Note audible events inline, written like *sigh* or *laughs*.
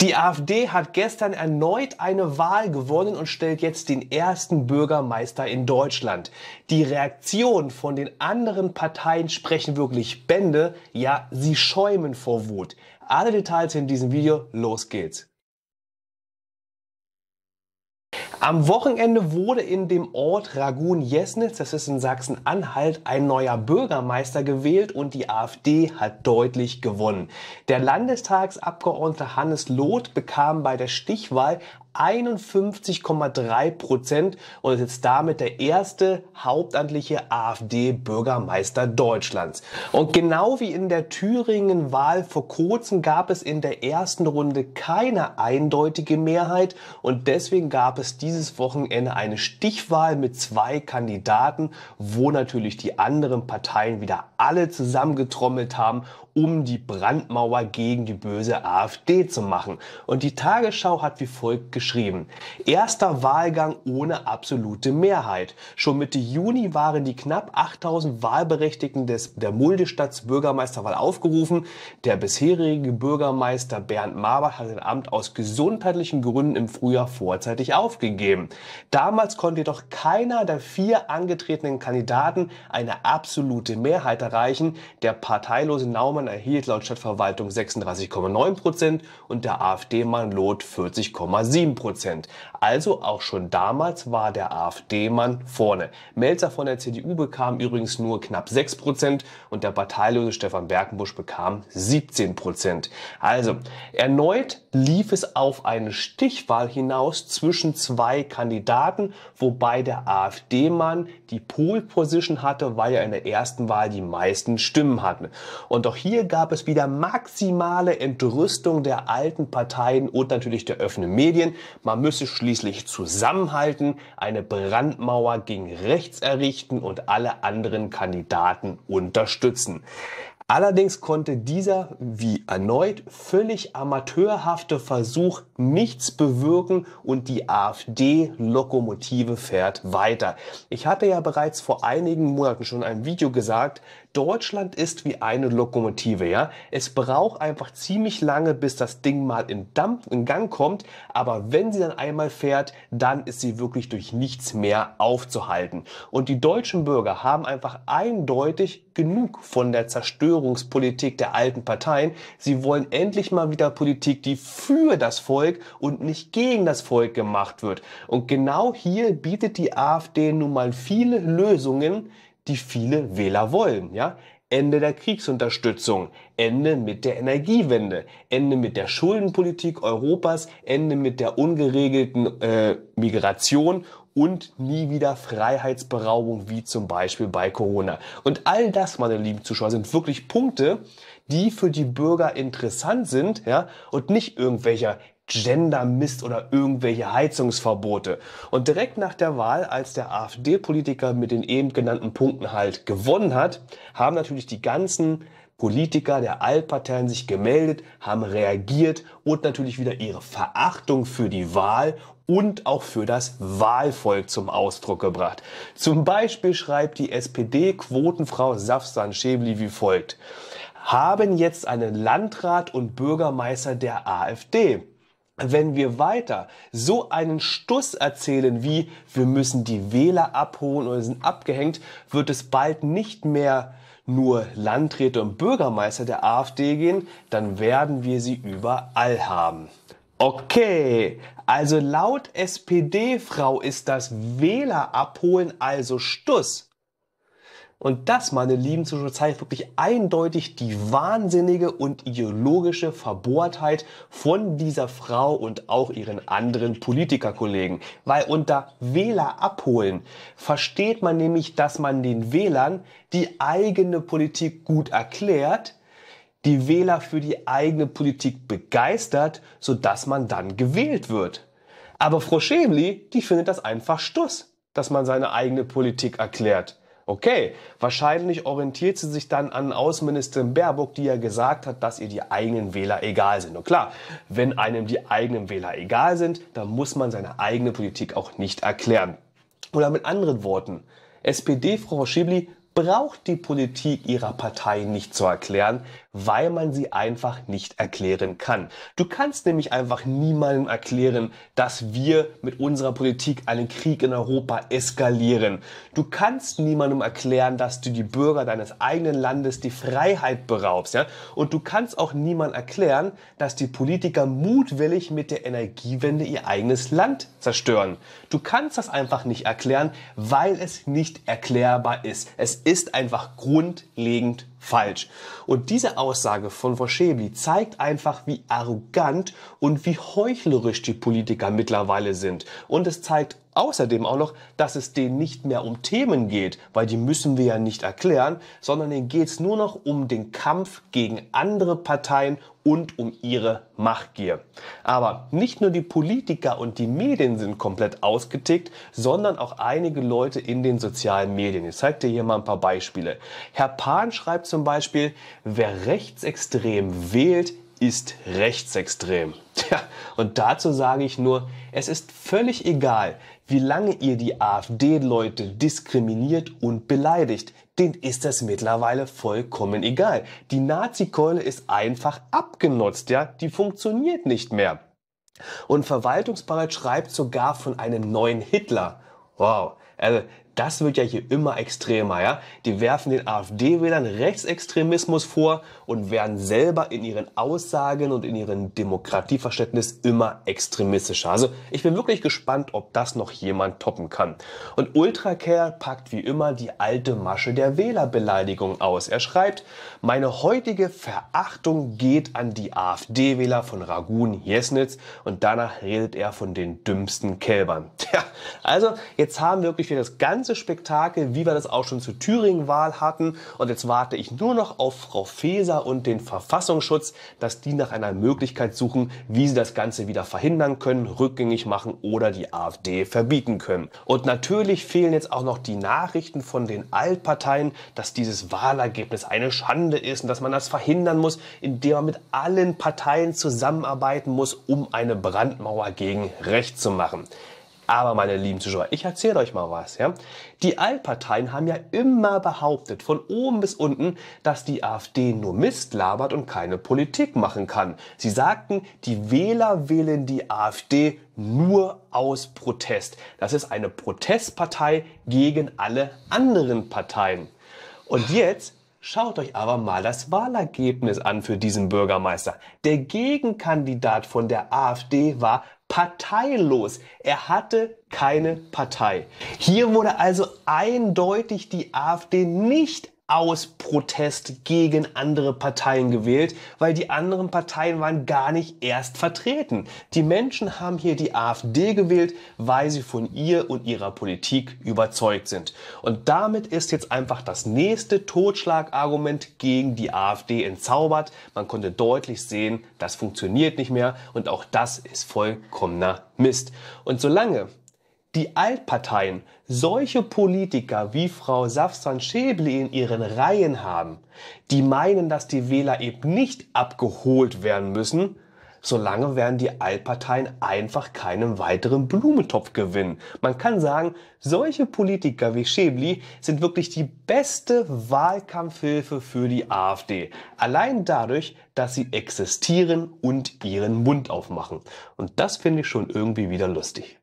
Die AfD hat gestern erneut eine Wahl gewonnen und stellt jetzt den ersten Bürgermeister in Deutschland. Die Reaktion von den anderen Parteien sprechen wirklich Bände. Ja, sie schäumen vor Wut. Alle Details in diesem Video. Los geht's. Am Wochenende wurde in dem Ort Ragun-Jesnitz, das ist in Sachsen-Anhalt, ein neuer Bürgermeister gewählt und die AfD hat deutlich gewonnen. Der Landestagsabgeordnete Hannes Loth bekam bei der Stichwahl 51,3 Prozent und ist jetzt damit der erste hauptamtliche AfD-Bürgermeister Deutschlands. Und genau wie in der Thüringen-Wahl vor kurzem gab es in der ersten Runde keine eindeutige Mehrheit und deswegen gab es dieses Wochenende eine Stichwahl mit zwei Kandidaten, wo natürlich die anderen Parteien wieder alle zusammengetrommelt haben um die Brandmauer gegen die böse AfD zu machen. Und die Tagesschau hat wie folgt geschrieben. Erster Wahlgang ohne absolute Mehrheit. Schon Mitte Juni waren die knapp 8000 Wahlberechtigten des, der Muldestadts Bürgermeisterwahl aufgerufen. Der bisherige Bürgermeister Bernd Marbach hat sein Amt aus gesundheitlichen Gründen im Frühjahr vorzeitig aufgegeben. Damals konnte jedoch keiner der vier angetretenen Kandidaten eine absolute Mehrheit erreichen. Der parteilose Naumann erhielt laut Stadtverwaltung 36,9 Prozent und der AfD-Mann Loth 40,7 Prozent. Also auch schon damals war der AfD-Mann vorne. Melzer von der CDU bekam übrigens nur knapp 6 Prozent und der parteilose Stefan Berkenbusch bekam 17 Prozent. Also erneut lief es auf eine Stichwahl hinaus zwischen zwei Kandidaten, wobei der AfD-Mann die Pole Position hatte, weil er in der ersten Wahl die meisten Stimmen hatte. Und auch hier hier gab es wieder maximale Entrüstung der alten Parteien und natürlich der öffnen Medien. Man müsse schließlich zusammenhalten, eine Brandmauer gegen rechts errichten und alle anderen Kandidaten unterstützen. Allerdings konnte dieser, wie erneut, völlig amateurhafte Versuch nichts bewirken und die AfD-Lokomotive fährt weiter. Ich hatte ja bereits vor einigen Monaten schon ein Video gesagt, Deutschland ist wie eine Lokomotive, ja. Es braucht einfach ziemlich lange, bis das Ding mal in, Dampf, in Gang kommt, aber wenn sie dann einmal fährt, dann ist sie wirklich durch nichts mehr aufzuhalten. Und die deutschen Bürger haben einfach eindeutig genug von der Zerstörungspolitik der alten Parteien. Sie wollen endlich mal wieder Politik, die für das Volk und nicht gegen das Volk gemacht wird. Und genau hier bietet die AfD nun mal viele Lösungen, die viele Wähler wollen, ja? Ende der Kriegsunterstützung, Ende mit der Energiewende, Ende mit der Schuldenpolitik Europas, Ende mit der ungeregelten äh, Migration und nie wieder Freiheitsberaubung wie zum Beispiel bei Corona. Und all das, meine lieben Zuschauer, sind wirklich Punkte, die für die Bürger interessant sind ja, und nicht irgendwelcher Gender-Mist oder irgendwelche Heizungsverbote. Und direkt nach der Wahl, als der AfD-Politiker mit den eben genannten Punkten halt gewonnen hat, haben natürlich die ganzen Politiker der Altparteien sich gemeldet, haben reagiert und natürlich wieder ihre Verachtung für die Wahl und auch für das Wahlvolk zum Ausdruck gebracht. Zum Beispiel schreibt die SPD-Quotenfrau Safsan Schäbli wie folgt. Haben jetzt einen Landrat und Bürgermeister der AfD wenn wir weiter so einen Stuss erzählen wie wir müssen die Wähler abholen oder sind abgehängt, wird es bald nicht mehr nur Landräte und Bürgermeister der AfD gehen, dann werden wir sie überall haben. Okay, also laut SPD-Frau ist das Wähler abholen also Stuss. Und das, meine Lieben, zeigt wirklich eindeutig die wahnsinnige und ideologische Verbohrtheit von dieser Frau und auch ihren anderen Politikerkollegen. Weil unter Wähler abholen versteht man nämlich, dass man den Wählern die eigene Politik gut erklärt, die Wähler für die eigene Politik begeistert, sodass man dann gewählt wird. Aber Frau Schemli, die findet das einfach Stuss, dass man seine eigene Politik erklärt. Okay, wahrscheinlich orientiert sie sich dann an Außenministerin Baerbock, die ja gesagt hat, dass ihr die eigenen Wähler egal sind. Und klar, wenn einem die eigenen Wähler egal sind, dann muss man seine eigene Politik auch nicht erklären. Oder mit anderen Worten, SPD-Frau Schibli braucht die Politik ihrer Partei nicht zu erklären, weil man sie einfach nicht erklären kann. Du kannst nämlich einfach niemandem erklären, dass wir mit unserer Politik einen Krieg in Europa eskalieren. Du kannst niemandem erklären, dass du die Bürger deines eigenen Landes die Freiheit beraubst. Ja? Und du kannst auch niemandem erklären, dass die Politiker mutwillig mit der Energiewende ihr eigenes Land zerstören. Du kannst das einfach nicht erklären, weil es nicht erklärbar ist. Es ist einfach grundlegend falsch. Und diese Aussage von Voschebli zeigt einfach, wie arrogant und wie heuchlerisch die Politiker mittlerweile sind. Und es zeigt Außerdem auch noch, dass es denen nicht mehr um Themen geht, weil die müssen wir ja nicht erklären, sondern denen geht es nur noch um den Kampf gegen andere Parteien und um ihre Machtgier. Aber nicht nur die Politiker und die Medien sind komplett ausgetickt, sondern auch einige Leute in den sozialen Medien. Ich zeige dir hier mal ein paar Beispiele. Herr Pan schreibt zum Beispiel, wer rechtsextrem wählt, ist rechtsextrem. Tja, und dazu sage ich nur, es ist völlig egal, wie lange ihr die AfD-Leute diskriminiert und beleidigt. Den ist das mittlerweile vollkommen egal. Die Nazi-Keule ist einfach abgenutzt, ja, die funktioniert nicht mehr. Und Verwaltungsbereit schreibt sogar von einem neuen Hitler. Wow, also das wird ja hier immer extremer. Ja? Die werfen den AfD-Wählern Rechtsextremismus vor und werden selber in ihren Aussagen und in ihrem Demokratieverständnis immer extremistischer. Also ich bin wirklich gespannt, ob das noch jemand toppen kann. Und Ultracare packt wie immer die alte Masche der Wählerbeleidigung aus. Er schreibt, meine heutige Verachtung geht an die AfD-Wähler von Ragun Jesnitz und danach redet er von den dümmsten Kälbern. *laughs* Tja, also jetzt haben wir wirklich wieder das ganz ganze Spektakel, wie wir das auch schon zur Thüringen-Wahl hatten. Und jetzt warte ich nur noch auf Frau Feser und den Verfassungsschutz, dass die nach einer Möglichkeit suchen, wie sie das Ganze wieder verhindern können, rückgängig machen oder die AfD verbieten können. Und natürlich fehlen jetzt auch noch die Nachrichten von den Altparteien, dass dieses Wahlergebnis eine Schande ist und dass man das verhindern muss, indem man mit allen Parteien zusammenarbeiten muss, um eine Brandmauer gegen Recht zu machen. Aber meine lieben Zuschauer, ich erzähle euch mal was. Ja? Die Altparteien haben ja immer behauptet, von oben bis unten, dass die AfD nur Mist labert und keine Politik machen kann. Sie sagten, die Wähler wählen die AfD nur aus Protest. Das ist eine Protestpartei gegen alle anderen Parteien. Und jetzt Schaut euch aber mal das Wahlergebnis an für diesen Bürgermeister. Der Gegenkandidat von der AfD war parteilos. Er hatte keine Partei. Hier wurde also eindeutig die AfD nicht aus Protest gegen andere Parteien gewählt, weil die anderen Parteien waren gar nicht erst vertreten. Die Menschen haben hier die AfD gewählt, weil sie von ihr und ihrer Politik überzeugt sind. Und damit ist jetzt einfach das nächste Totschlagargument gegen die AfD entzaubert. Man konnte deutlich sehen, das funktioniert nicht mehr und auch das ist vollkommener Mist. Und solange die Altparteien solche Politiker wie Frau Safsan schäble in ihren Reihen haben, die meinen, dass die Wähler eben nicht abgeholt werden müssen, solange werden die Altparteien einfach keinen weiteren Blumentopf gewinnen. Man kann sagen, solche Politiker wie Schäbli sind wirklich die beste Wahlkampfhilfe für die AfD. Allein dadurch, dass sie existieren und ihren Mund aufmachen. Und das finde ich schon irgendwie wieder lustig.